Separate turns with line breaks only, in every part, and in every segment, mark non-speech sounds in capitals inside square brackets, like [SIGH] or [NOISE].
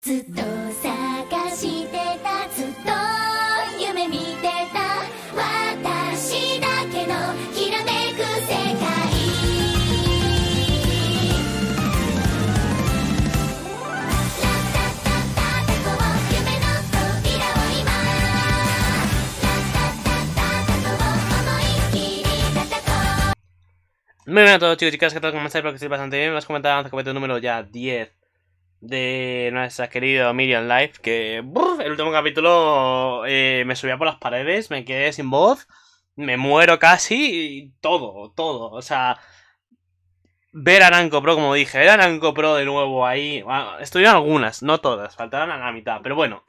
ずっと探してたずっと夢見てた私だけのきらめく世界ラッタッタッタタコ夢の扉を今ラッタッタッタタコを思いっきり叩こう Muy bien a todos chicos y chicas, ¿qué tal? ¿Cómo estáis? Espero que estéis bastante bien. Hemos comentado el número ya 10 de nuestra querida Million Life que el último capítulo eh, me subía por las paredes, me quedé sin voz, me muero casi, y todo, todo, o sea... Ver a Pro, como dije, ver a Pro de nuevo ahí. Ah, estuvieron algunas, no todas, faltaron a la mitad, pero bueno.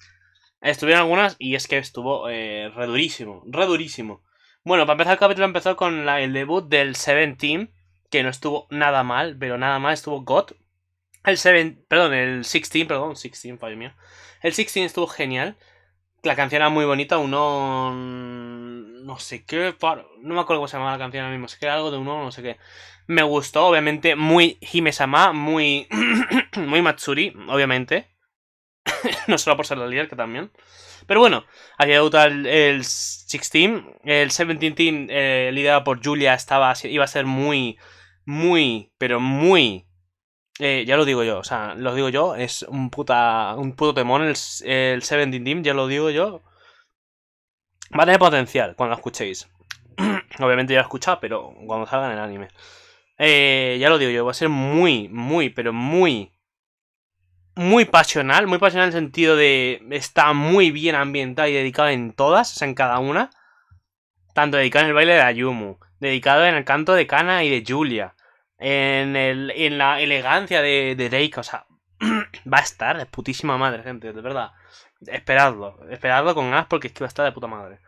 [CLEARS THROAT] estuvieron algunas y es que estuvo eh, redurísimo, redurísimo. Bueno, para empezar el capítulo empezó con el debut del Seven Team que no estuvo nada mal, pero nada mal, estuvo God, el 7, perdón, el 16, perdón, 16, fallo mío. El 16 estuvo genial. La canción era muy bonita, uno... No sé qué... No me acuerdo cómo se llamaba la canción ahora mismo. Si que era algo de uno, no sé qué. Me gustó, obviamente, muy Hime-sama, muy... [COUGHS] muy Matsuri, obviamente. [COUGHS] no solo por ser la líder, que también. Pero bueno, había debutado el, el 16. El 17 Team, eh, liderado por Julia, estaba, iba a ser muy, muy, pero muy eh, ya lo digo yo, o sea, lo digo yo, es un puta. un puto temón el, el Dim, ya lo digo yo. Va a tener potencial cuando lo escuchéis. [CLEARS THROAT] Obviamente ya lo he escuchado, pero cuando salga en el anime. Eh, ya lo digo yo, va a ser muy, muy, pero muy. Muy pasional, muy pasional en el sentido de. Está muy bien ambientada y dedicada en todas, o sea, en cada una. Tanto dedicada en el baile de Ayumu, dedicado en el canto de Kana y de Julia, en, el, en la elegancia de, de Drake, o sea, [CLEARS THROAT] va a estar de putísima madre, gente, de verdad. Esperadlo, esperadlo con gas porque es que va a estar de puta madre.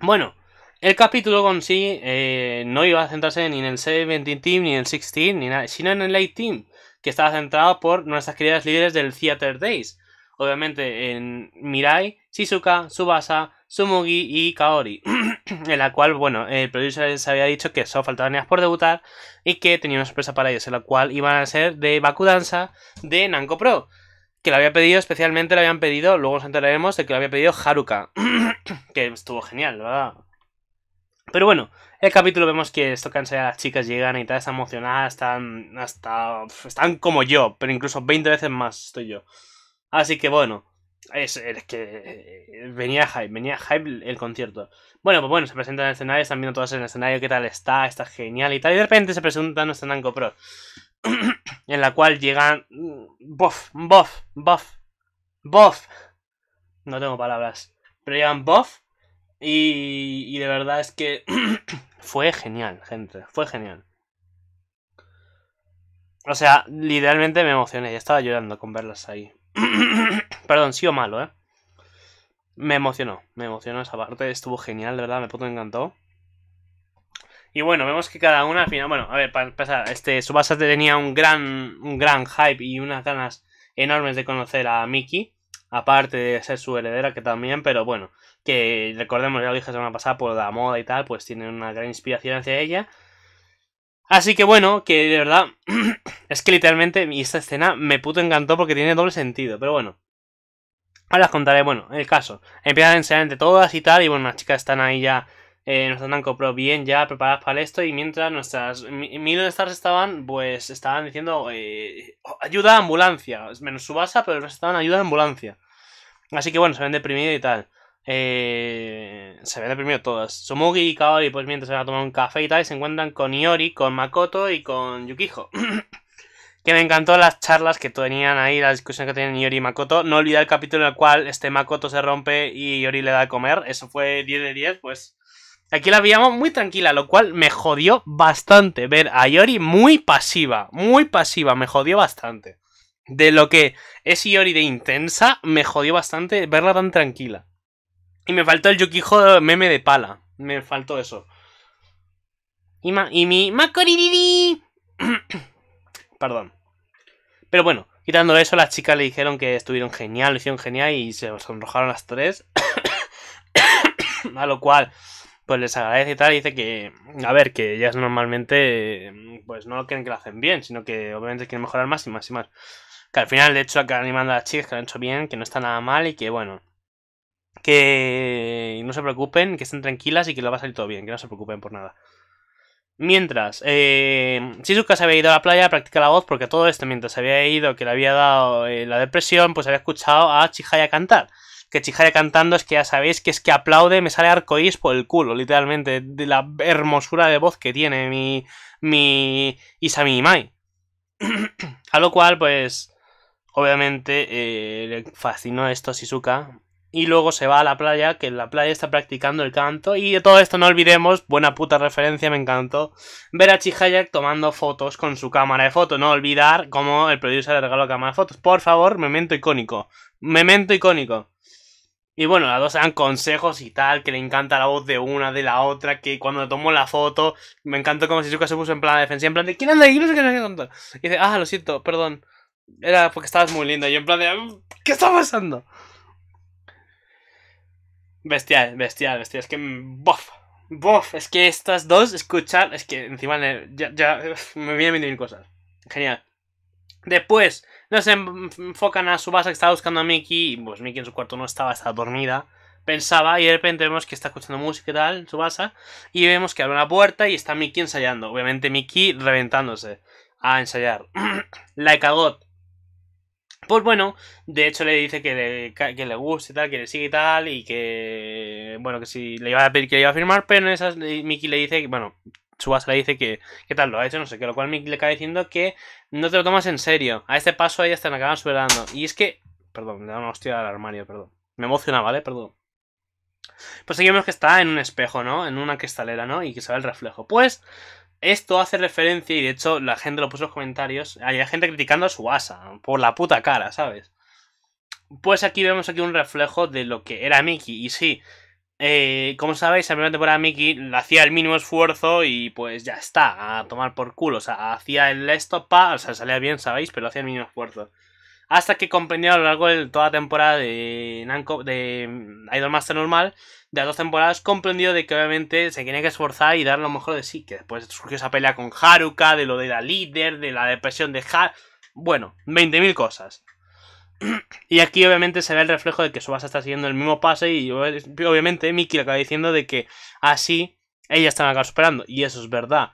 Bueno, el capítulo con sí eh, no iba a centrarse ni en el 17 Team, ni en el 16, ni nada, sino en el 8 Team, que estaba centrado por nuestras queridas líderes del Theater Days. Obviamente en Mirai, Shizuka, Subasa, Sumugi y Kaori, [CLEARS THROAT] en la cual, bueno, el productor les había dicho que solo faltaban ellas por debutar y que tenía una sorpresa para ellos, en la cual iban a ser de Bakudanza de Nanko Pro, que lo había pedido especialmente, lo habían pedido, luego nos enteraremos de que lo había pedido Haruka, [CLEARS THROAT] que estuvo genial, ¿verdad? Pero bueno, el capítulo vemos que esto cansa ya las chicas llegan y tal, están emocionadas, están hasta están como yo, pero incluso 20 veces más estoy yo. Así que bueno, es, que eh, venía hype, venía hype el concierto. Bueno, pues bueno, se presentan en escenario, están viendo todas en el escenario, qué tal está, está genial y tal. Y de repente se presentan nuestro escenario Pro [CLEARS THROAT] en la cual llegan. Mm, bof, bof, bof, bof. No tengo palabras. Pero llegan bof. Y, y de verdad es que [CLEARS THROAT] fue genial, gente. Fue genial. O sea, literalmente me emocioné. Ya estaba llorando con verlas ahí. [CLEARS THROAT] Perdón, sí o malo, ¿eh? Me emocionó, me emocionó esa parte, estuvo genial, de verdad, me puto encantó. Y bueno, vemos que cada una al final, bueno, a ver, para empezar, este Subasa tenía un gran, un gran hype y unas ganas enormes de conocer a Mickey, aparte de ser su heredera que también, pero bueno, que recordemos, ya lo dije semana pasada, por la moda y tal, pues tiene una gran inspiración hacia ella. Así que bueno, que de verdad, [CLEARS THROAT] es que literalmente esta escena me puto encantó porque tiene doble sentido, pero bueno. Ahora os contaré, bueno, el caso. Empiezan a enseñar entre todas y tal, y bueno, las chicas están ahí ya, eh, nos están copro, bien ya preparadas para esto, y mientras nuestras de Stars estaban, pues estaban diciendo eh, oh, ayuda a ambulancia, menos su base, pero estaban ayuda a ambulancia. Así que bueno, se ven deprimido y tal. Eh, se ven deprimido todas. Somugi y Kaori, pues mientras se van a tomar un café y tal, se encuentran con Iori, con Makoto y con Yukijo. [CLEARS THROAT] que me encantó las charlas que tenían ahí, la discusión que tenían Yori y Makoto. No olvidar el capítulo en el cual este Makoto se rompe y Yori le da a comer. Eso fue 10 de 10, pues. Aquí la veíamos muy tranquila, lo cual me jodió bastante ver a Yori muy pasiva, muy pasiva, me jodió bastante. De lo que es Yori de intensa, me jodió bastante verla tan tranquila. Y me faltó el Yukijo meme de pala, me faltó eso. Y, y mi Makoririri [CLEARS THROAT] Perdón. Pero bueno, quitando eso, las chicas le dijeron que estuvieron genial, lo hicieron genial y se sonrojaron las tres. [COUGHS] a lo cual, pues les agradece y tal. Y dice que, a ver, que ellas normalmente, pues no creen que lo hacen bien, sino que obviamente quieren mejorar más y más y más. Que al final, de hecho, acá animando a las chicas que lo han hecho bien, que no está nada mal y que, bueno, que no se preocupen, que estén tranquilas y que lo va a salir todo bien, que no se preocupen por nada. Mientras, eh, Shizuka se había ido a la playa a practicar la voz porque todo esto, mientras se había ido, que le había dado eh, la depresión, pues había escuchado a Chihaya cantar. Que Chihaya cantando es que ya sabéis que es que aplaude, me sale arcoíris por el culo, literalmente, de la hermosura de voz que tiene mi, mi Isami Mai [CLEARS THROAT] a lo cual, pues, obviamente, eh, le fascinó esto a Shizuka y luego se va a la playa, que en la playa está practicando el canto. Y de todo esto no olvidemos, buena puta referencia, me encantó, ver a Chihayak tomando fotos con su cámara de fotos. No olvidar cómo el producer le regaló cámara de fotos. Por favor, memento icónico. Memento icónico. Y bueno, las dos dan consejos y tal, que le encanta la voz de una, de la otra, que cuando tomó la foto, me encantó como Shizuka se puso en plan de defensa, en plan de, ¿quién anda ahí? No sé qué, Y dice, ah, lo siento, perdón. Era porque estabas muy linda. Y yo en plan de, ¿qué está pasando? Bestial, bestial, bestial. Es que. Mm, ¡Bof! ¡Bof! Es que estas dos, escuchan, Es que encima ya, ya me vienen mil cosas. Genial. Después, nos enfocan a base que estaba buscando a Mickey. Y pues Mickey en su cuarto no estaba, estaba dormida. Pensaba, y de repente vemos que está escuchando música y tal, base. Y vemos que abre una puerta y está Mickey ensayando. Obviamente, Mickey reventándose a ensayar. la [CLEARS THROAT] a pues bueno, de hecho le dice que le, que le guste y tal, que le sigue y tal, y que, bueno, que si le iba a pedir que le iba a firmar, pero en esas Mickey le dice, que. bueno, suas le dice que, ¿qué tal lo ha hecho? No sé que lo cual Mickey le cae diciendo que no te lo tomas en serio. A este paso hasta están acabando superando. Y es que, perdón, le da una hostia al armario, perdón. Me emociona, ¿vale? Perdón. Pues seguimos que está en un espejo, ¿no? En una cristalera, ¿no? Y que se ve el reflejo. Pues esto hace referencia, y de hecho la gente lo puso en los comentarios, hay gente criticando a su asa, por la puta cara, ¿sabes? Pues aquí vemos aquí un reflejo de lo que era Mickey, y sí, eh, como sabéis, la primera temporada Mickey hacía el mínimo esfuerzo y pues ya está, a tomar por culo, o sea, hacía el stop. o sea, salía bien, sabéis, pero hacía el mínimo esfuerzo. Hasta que comprendió a lo largo de toda la temporada de, Nanco, de Idol Master normal de las dos temporadas comprendió de que obviamente se tenía que esforzar y dar lo mejor de sí. Que después surgió esa pelea con Haruka, de lo de la líder, de la depresión de Haruka. Bueno, 20.000 cosas. [CLEARS THROAT] Y aquí obviamente se ve el reflejo de que Subasa está siguiendo el mismo pase y obviamente Miki lo acaba diciendo de que así ella está acá superando. Y eso es verdad.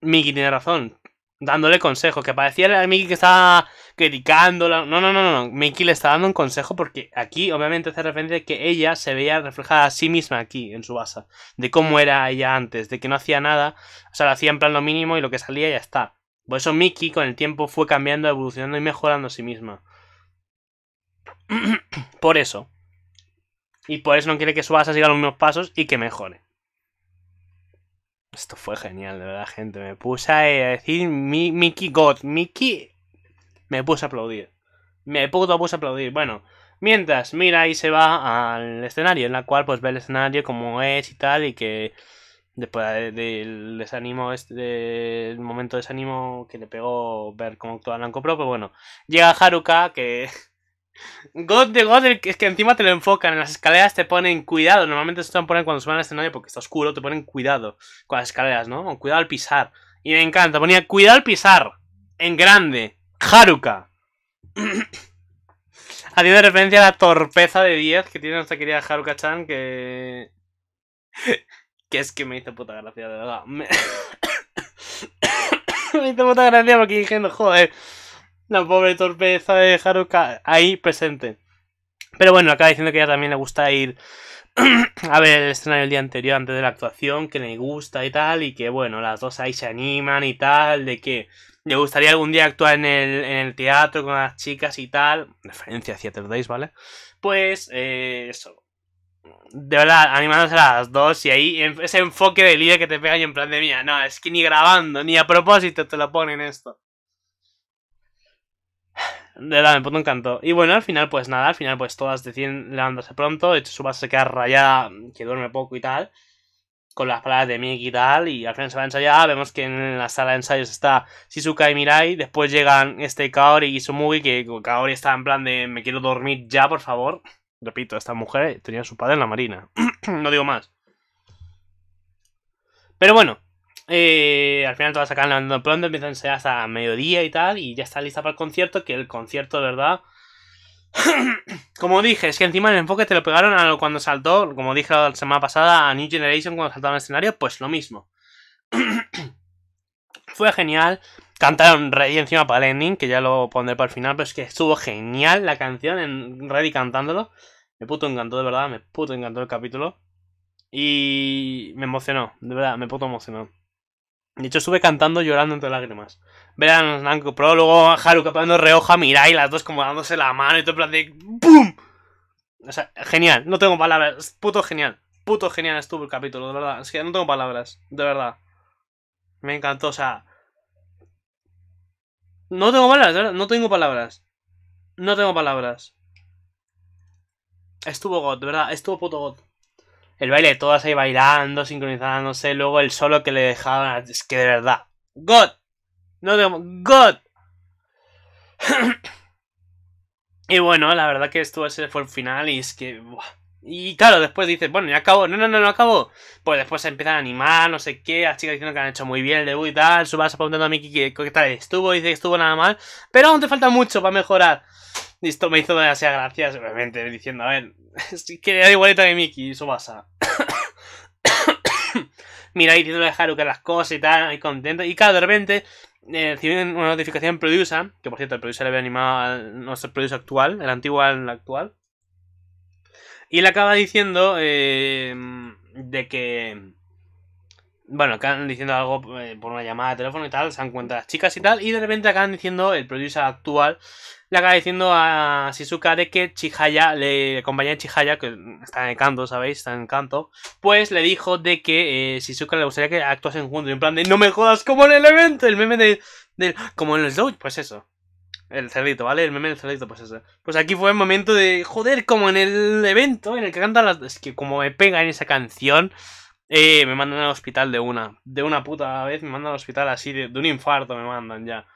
Miki tiene razón dándole consejo Que parecía a Mickey que estaba criticándola. No, no, no, no. Mickey le está dando un consejo porque aquí, obviamente, hace referencia que ella se veía reflejada a sí misma aquí, en su base. De cómo era ella antes, de que no hacía nada. O sea, lo hacía en plan lo mínimo y lo que salía ya está. Por eso Mickey con el tiempo fue cambiando, evolucionando y mejorando a sí misma. [CLEARS THROAT] por eso. Y por eso no quiere que su base siga los mismos pasos y que mejore. Esto fue genial, de verdad, gente. Me puse a decir mi, Mickey God. Mickey. Me puse a aplaudir. Me puse a aplaudir. Bueno, mientras, mira, y se va al escenario, en la cual pues ve el escenario como es y tal, y que después del desánimo, este, del momento de desánimo que le pegó ver cómo actuaba Blanco Pro, pues bueno, llega Haruka que [LAUGHS] God de God, es que encima te lo enfocan, en las escaleras te ponen cuidado. Normalmente se te ponen cuando suben al escenario porque está oscuro, te ponen cuidado con las escaleras, ¿no? Cuidado al pisar. Y me encanta, ponía cuidado al pisar. En grande. Haruka. [CLEARS THROAT] Haciendo de referencia a la torpeza de 10 que tiene nuestra querida Haruka-chan, que. [LAUGHS] que es que me hizo puta gracia, de verdad. Me, [COUGHS] [COUGHS] hizo puta gracia porque diciendo, joder la pobre torpeza de Haruka ahí presente. Pero bueno, acaba diciendo que ella también le gusta ir [CLEARS THROAT] a ver el escenario el día anterior antes de la actuación, que le gusta y tal, y que bueno, las dos ahí se animan y tal, de que le gustaría algún día actuar en el, en el teatro con las chicas y tal, referencia a Theater ¿vale? Pues eh, eso. De verdad, animándose a las dos y ahí ese enfoque de líder que te pega y en plan de mía, no, es que ni grabando, ni a propósito te lo ponen esto. De verdad, me puto encanto. Y bueno, al final, pues nada, al final, pues todas deciden levantarse pronto. De hecho, subas se queda rayada, que duerme poco y tal. Con las palabras de Miki y tal. Y al final se va a ensayar. Ah, vemos que en la sala de ensayos está Shizuka y Mirai. Después llegan este Kaori y Sumugi. Que Kaori está en plan de me quiero dormir ya, por favor. Repito, esta mujer tenía su padre en la marina. [CLEARS THROAT] no digo más. Pero bueno, eh, al final todas sacar andando pronto, empiezan a hasta mediodía y tal, y ya está lista para el concierto, que el concierto, de verdad... [COUGHS] como dije, es que encima el enfoque te lo pegaron a lo cuando saltó, como dije la semana pasada, a New Generation cuando saltaron al escenario, pues lo mismo. [COUGHS] Fue genial, cantaron Ready encima para el ending, que ya lo pondré para el final, pero es que estuvo genial la canción en Ready cantándolo. Me puto encantó, de verdad, me puto encantó el capítulo. Y me emocionó, de verdad, me puto emocionó. De hecho, estuve cantando llorando entre lágrimas. Verán, Nanko prólogo, Haru capando Reoja, y las dos como dándose la mano y todo el plan de ¡BOOM! O sea, genial, no tengo palabras, puto genial, puto genial estuvo el capítulo, de verdad, es que no tengo palabras, de verdad. Me encantó, o sea... No tengo palabras, de verdad, no tengo palabras. No tengo palabras. Estuvo God, de verdad, estuvo puto God el baile de todas ahí bailando, sincronizándose, luego el solo que le dejaban, es que de verdad, God, no tengo, God. [COUGHS] y bueno, la verdad que esto ese fue el final y es que... Y claro, después dices, bueno, ya acabó. No, no, no, no acabó. Pues después se empiezan a animar, no sé qué. Las chicas diciendo que han hecho muy bien el debut y tal. subas preguntando a Miki qué tal estuvo. Dice que estuvo nada mal. Pero aún te falta mucho para mejorar. [LAUGHS] esto me hizo demasiada gracia, obviamente, diciendo, a ver, si [LAUGHS] quería igualita de Mickey, eso pasa. [COUGHS] Mira, diciéndole a Haruka que las cosas y tal, y contento. Y claro, de repente, eh, una notificación producer, que por cierto, el producer le había animado a nuestro producer actual, el antiguo al actual. Y le acaba diciendo eh, de que. Bueno, acaban diciendo algo eh, por una llamada de teléfono y tal, se dan cuenta las chicas y tal, y de repente acaban diciendo el producer actual le acaba a Shizuka de que Chihaya, le compañía de Chihaya, que está en el canto, ¿sabéis? Está en el canto, pues le dijo de que eh, Shizuka le gustaría que actuasen juntos. Y en plan de, no me jodas, como en el evento, el meme de, como en el show, pues eso. El cerdito, ¿vale? El meme del cerdito, pues eso. Pues aquí fue el momento de, joder, como en el evento, en el que canta las... Es que como me pega en esa canción, eh, me mandan al hospital de una. De una puta vez me mandan al hospital así, de un infarto me mandan ya.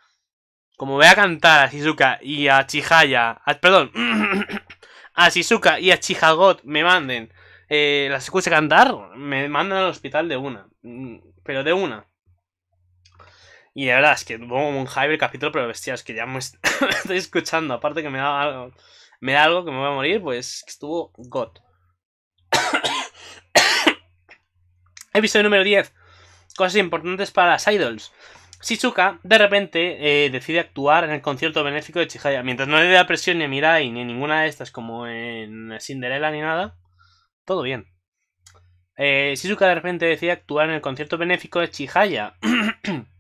Como voy a cantar a Shizuka y a Chihaya, perdón, [CLEARS THROAT] a Shizuka y a Chihagot me manden, eh, las escuché cantar, me mandan al hospital de una. Mm, pero de una. Y la verdad es que pongo un hype el capítulo, pero bestias, que ya [COUGHS] me estoy escuchando. Aparte que me da algo, me da algo que me voy a morir, pues estuvo God. [COUGHS] Episodio número 10. Cosas importantes para las idols. Shizuka, de repente, eh, decide actuar en el concierto benéfico de Chihaya. Mientras no le da presión ni a Mirai ni ninguna de estas, como en Cinderella ni nada, todo bien. Eh, Shizuka de repente decide actuar en el concierto benéfico de Chihaya. [CLEARS THROAT]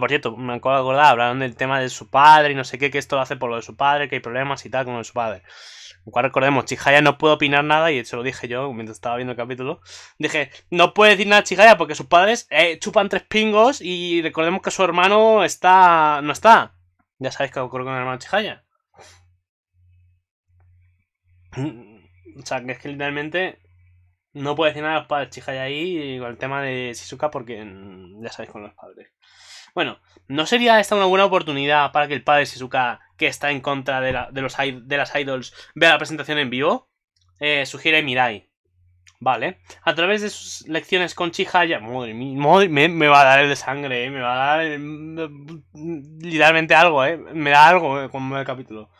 por cierto, me acuerdo de acordar, hablaron del tema de su padre y no sé qué, que esto lo hace por lo de su padre, que hay problemas y tal con su padre Con lo Cual recordemos, Chihaya no puede opinar nada, y eso lo dije yo mientras estaba viendo el capítulo. Dije, no puede decir nada Chihaya porque sus padres eh, chupan tres pingos y recordemos que su hermano está. no está. Ya sabéis que ocurre con el hermano Chihaya. [CLEARS THROAT] O sea, que es que literalmente no puede decir nada a los padres Chihaya ahí con el tema de Shizuka porque mm, ya sabéis con los padres. Bueno, ¿no sería esta una buena oportunidad para que el padre Shizuka, que está en contra de, los, de las idols, vea la presentación en vivo? Eh, sugiere Mirai. Vale. A través de sus lecciones con Chihaya. Madre mía, me, va a dar el de sangre, eh, me va a dar mm, literalmente algo, ¿eh? Me da algo eh, con el capítulo.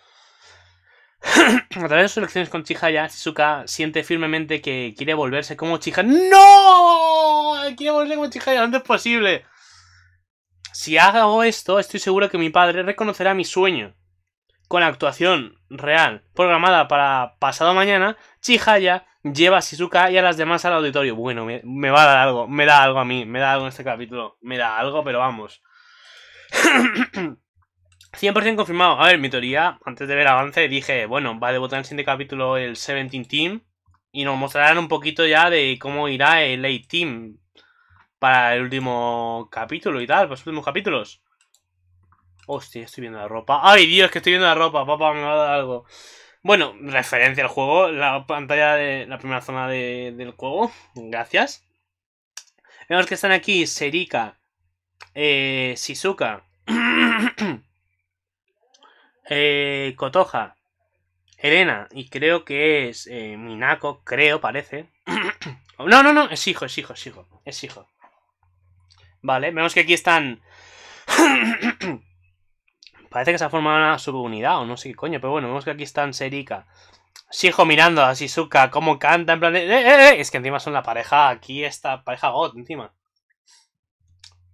[CLEARS THROAT] a través de sus lecciones con Chihaya, Shizuka siente firmemente que quiere volverse como Chihaya. ¡No! Quiere volverse como Chihaya lo antes posible. Si hago esto, estoy seguro que mi padre reconocerá mi sueño. Con la actuación real programada para pasado mañana, Chihaya lleva a Shizuka y a las demás al auditorio. Bueno, me, me va a dar algo, me da algo a mí, me da algo en este capítulo, me da algo, pero vamos. 100% [CLEARS THROAT] confirmado. A ver, mi teoría, antes de ver avance, dije, bueno, va a debutar en el siguiente capítulo el 17 Team y nos mostrarán un poquito ya de cómo irá el 8 Team para el último capítulo y tal, para los últimos capítulos. Hostia, estoy viendo la ropa. ¡Ay, Dios, que estoy viendo la ropa! Papá, me va a dar algo. Bueno, referencia al juego, la pantalla de la primera zona del juego. Gracias. Vemos que están aquí Serika, eh, Shizuka, [COUGHS] eh, Kotoha, Elena y creo que es eh, Minako, creo, parece. [COUGHS] no, no, no, es hijo, es hijo, es hijo, es hijo. Vale, vemos que aquí están... [COUGHS] Parece que se ha formado una subunidad o no sé qué coño, pero bueno, vemos que aquí están Serika. Shijo mirando a Shizuka, cómo canta, en plan de... ¡Eh, eh, eh". Es que encima son la pareja, aquí está pareja God, encima.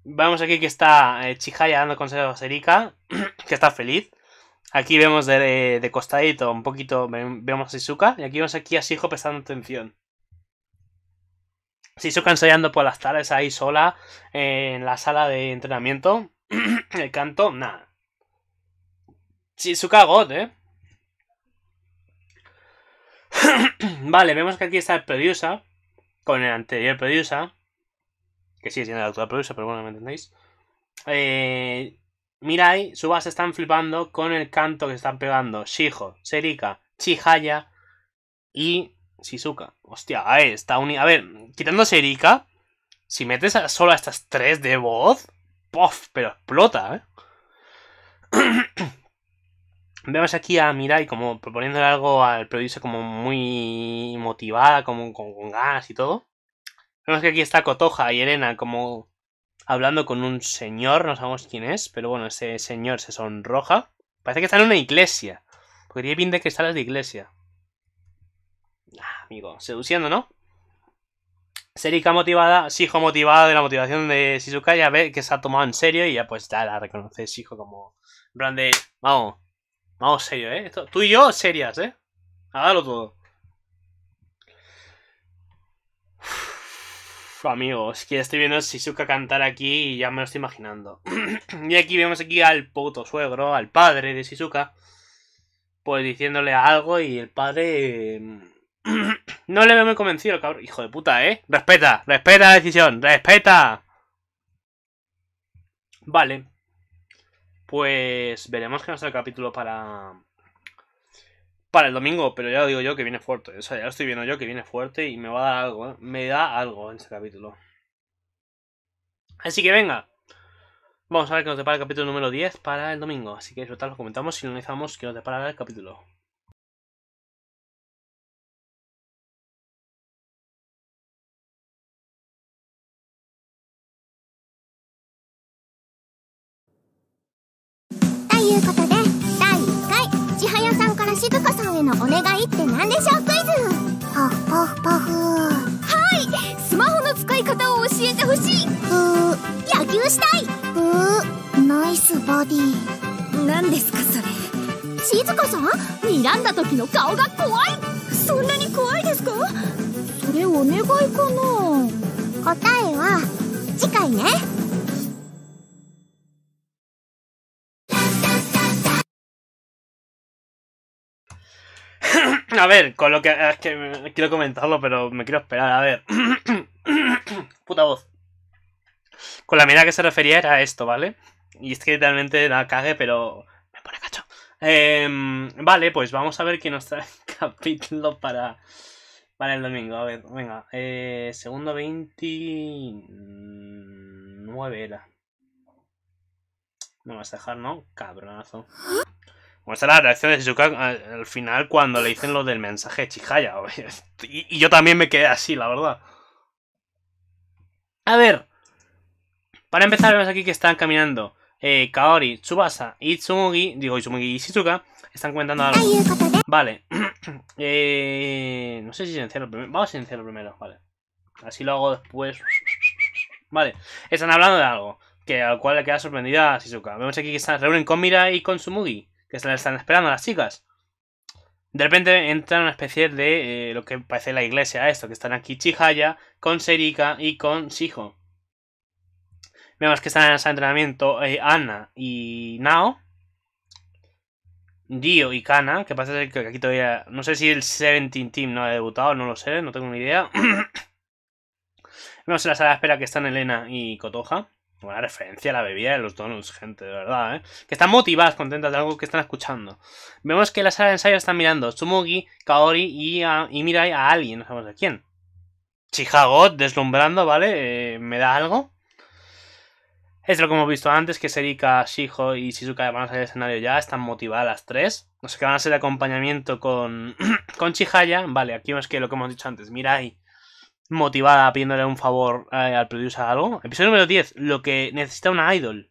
Vemos aquí que está eh, Chihaya dando consejos a Serika, [COUGHS] que está feliz. Aquí vemos de, de, costadito un poquito, vemos a Shizuka, y aquí vemos aquí a Shijo prestando atención se ensayando por las tardes ahí sola en la sala de entrenamiento. [CLEARS THROAT] el canto, nada. Shizuka God, ¿eh? [CLEARS THROAT] vale, vemos que aquí está el Producer. Con el anterior Producer. Que sí, siendo el actual Producer, pero bueno, me entendéis. Eh, mira ahí Suba se están flipando con el canto que están pegando. Shijo, Serika, Chihaya y Shizuka. Hostia, a está unida. A ver, quitándose Erika, si metes solo a estas tres de voz, ¡pof! Pero explota, ¿eh? [CLEARS THROAT] Vemos aquí a Mirai como proponiéndole algo al producer como muy motivada, como con, gas ganas y todo. Vemos que aquí está Cotoja y Elena como hablando con un señor, no sabemos quién es, pero bueno, ese señor se sonroja. Parece que está en una iglesia, porque tiene pinta de en de iglesia amigo. Seduciendo, ¿no? Serika motivada, Sijo motivada de la motivación de Shizuka. Ya ve que se ha tomado en serio y ya pues ya la reconoce hijo como... En vamos, vamos serio, ¿eh? tú y yo serias, ¿eh? Hágalo todo. Amigos, amigos es que estoy viendo a Shizuka cantar aquí y ya me lo estoy imaginando. [CLEARS THROAT] y aquí vemos aquí al puto suegro, al padre de Shizuka, pues diciéndole algo y el padre... Em, [CLEARS THROAT] no le veo muy convencido, cabrón. Hijo de puta, ¿eh? Respeta, respeta la decisión, respeta. Vale. Pues veremos qué nos da el capítulo para... Para el domingo, pero ya lo digo yo que viene fuerte. O sea, ya lo estoy viendo yo que viene fuerte y me va a dar algo, ¿eh? Me da algo en ese capítulo. Así que venga. Vamos a ver qué nos depara el capítulo número 10 para el domingo. Así que tal lo comentamos y analizamos que nos depara el capítulo. いって何でしょうクイズパフパフパフはいスマホの使い方を教えてほしいブー野球したいブーナイスボディ何ですかそれ静香さん睨んだ時の顔が怖いそんなに怖いですかそれお願いかな答えは次回ね A ver, con lo que. Es que quiero comentarlo, pero me quiero esperar. A ver. [COUGHS] Puta voz. Con la mirada que se refería era esto, ¿vale? Y es que literalmente la cague, pero. Me pone cacho. Em, vale, pues vamos a ver quién nos trae el [LAUGHS] capítulo para. Para el domingo, a ver, venga. Eh, segundo 29 era. No vas a dejar, ¿no? Cabronazo. Muestra la reacción de Shizuka al final cuando le dicen lo del mensaje de Chihaya. [LAUGHS] Y, yo también me quedé así, la verdad. A ver. Para empezar, vemos aquí que están caminando. Eh, Kaori, Tsubasa y Tsumugi. digo Tsumugi y Shizuka, están comentando algo. Vale. [CLEARS THROAT] Eh, no sé si silenciarlo primero. Vamos a silenciarlo primero, vale. Así lo hago después. Vale. Están hablando de algo. Que al cual le queda sorprendida a Shizuka. Vemos aquí que se reúnen con Mira y con Tsumugi que se la están esperando las chicas. De repente entra una especie de eh, lo que parece la iglesia, esto, que están aquí Chihaya, con Serika y con Sijo. Vemos que están en ese entrenamiento eh, Ana y Nao. Dio y Kana, que pasa que aquí todavía. No sé si el 17 Team no ha debutado, no lo sé, no tengo ni idea. [COUGHS] Vemos en la sala de espera que están Elena y Cotoja. Una referencia a la bebida de los donuts, gente, de verdad, ¿eh? Que están motivadas, contentas de algo que están escuchando. Vemos que la sala de ensayo están mirando Tsumugi, Kaori y, Mirai a alguien, no sabemos de quién. Chihagot deslumbrando, ¿vale? Eh, ¿Me da algo? Es lo que hemos visto antes, que Serika, shijo y Shizuka van a salir al escenario ya, están motivadas las tres. No sé qué van a ser de acompañamiento con, [CLEARS THROAT] con Chihaya. Vale, aquí vemos que lo que hemos dicho antes, Mirai motivada pidiéndole un favor eh, al producer algo. Episodio número 10, lo que necesita una idol.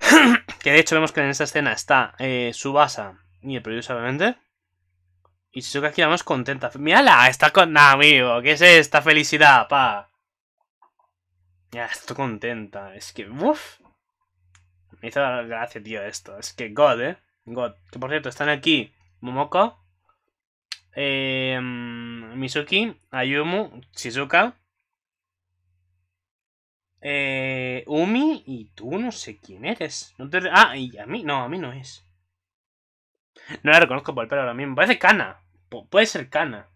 [CLEARS THROAT] que de hecho vemos que en esta escena está eh, Subasa y el producer obviamente. Y Shizuka aquí la contenta. Mírala, está con... ¡No, amigo, ¿qué es esta felicidad, pa? Ya, estoy contenta. Es que... Uf. Me hizo gracia, tío, esto. Es que God, eh. God. Que por cierto, están aquí Momoko, eh, em, misuki Ayumu, Shizuka, eh, Umi y tú no sé quién eres. Ah, y a mí, no, a mí no es. No la reconozco por el pelo ahora mismo. Parece cana. puede ser cana.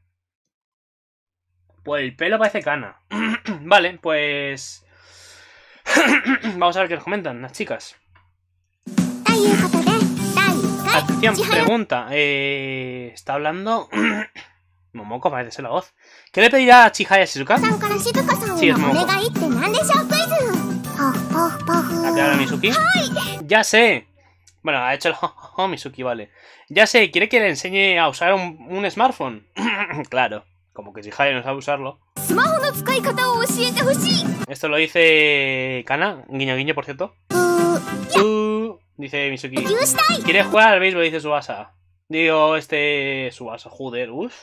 Pues el pelo parece cana. [CLEARS THROAT] vale, pues... [CLEARS THROAT] Vamos a ver qué nos comentan las chicas. Atención, pregunta. Eh, está hablando. [COUGHS] Momoko parece ser la voz. ¿Qué le pedirá a Chihaya Shizuka? Sí, es Momoko. Pues. Oh, oh, oh. ¡Ya sé! Bueno, ha hecho el ho, Misuki, vale. Ya sé, ¿quiere que le enseñe a usar un, smartphone? [COUGHS] claro, como que Chihaya no sabe usarlo. Esto lo dice Kana, guiño guiño, por cierto. Uh, Dice Mizuki. ¿Quieres jugar al béisbol? Dice Subasa. Digo, este. Subasa, joder, uff.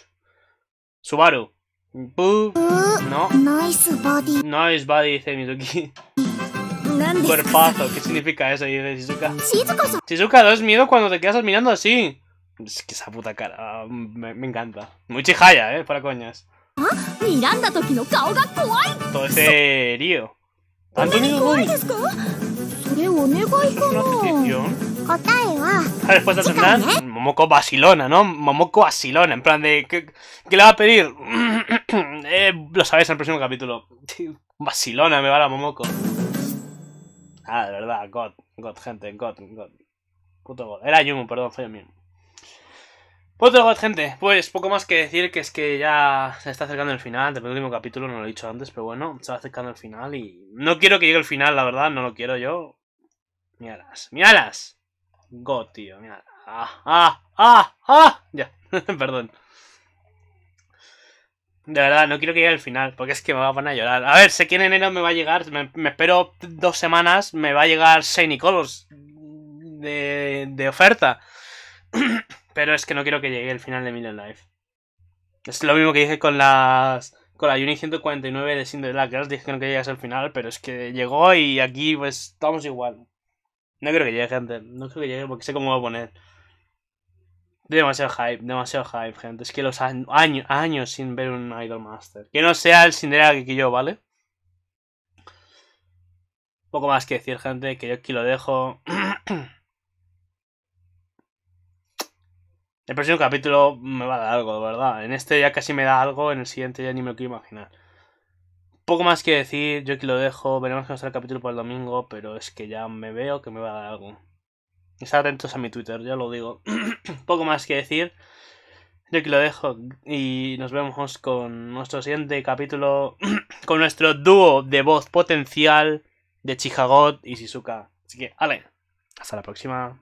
Subaru. No. Uh, nice body. body, dice Mizuki. Cuerpazo, ¿qué significa eso? Dice Shizuka. Shizuka, es miedo cuando te quedas mirando así. Es que esa puta cara. Ah, me, encanta. Muy chihaya, eh, para coñas. Ah, Todo ese río. ¿Antonio la respuesta ah, ¿eh? Momoko Basilona, ¿no? Momoko Basilona, en plan de... ¿Qué, le va a pedir? [CLEARS THROAT] Eh, lo sabéis en el próximo capítulo. Basilona [LAUGHS] me va la Momoko. Ah, de verdad, God, God, gente, God, God. Era Yumu, perdón, fue yo mismo. Puto God, gente. Pues poco más que decir que es que ya se está acercando el final del último capítulo, no lo he dicho antes, pero bueno, se va acercando el final y... No quiero que llegue el final, la verdad, no lo quiero yo. Míralas, míralas. Go, tío, míralas. Ah, ah, ah, ah. Ya, [LAUGHS] perdón. De verdad, no quiero que llegue al final, porque es que me van a llorar. A ver, sé que en enero me va a llegar, me, espero dos semanas, me va a llegar 6 Nicolos de, oferta. [CLEARS THROAT] Pero es que no quiero que llegue el final de Million Life. Es lo mismo que dije con las. Con la Uni 149 de Cinderella Girls dije que no llegase al final, pero es que llegó y aquí pues estamos igual. No creo que llegue, gente. No creo que llegue porque sé cómo va a poner. Demasiado hype, demasiado hype, gente. Es que los años, años sin ver un Idol Master. Que no sea el Cinderella que yo, ¿vale? Poco más que decir, gente, que yo aquí lo dejo. [CLEARS THROAT] El próximo capítulo me va a dar algo, de verdad. En este ya casi me da algo, en el siguiente ya ni me lo quiero imaginar. Poco más que decir, yo aquí lo dejo, veremos cómo sale el capítulo para el domingo, pero es que ya me veo que me va a dar algo. Estad atentos a mi Twitter, ya lo digo. [CLEARS THROAT] Poco más que decir, yo aquí lo dejo y nos vemos con nuestro siguiente capítulo, [CLEARS THROAT] con nuestro dúo de voz potencial de Chihagot y Shizuka. Así que, ale, hasta la próxima.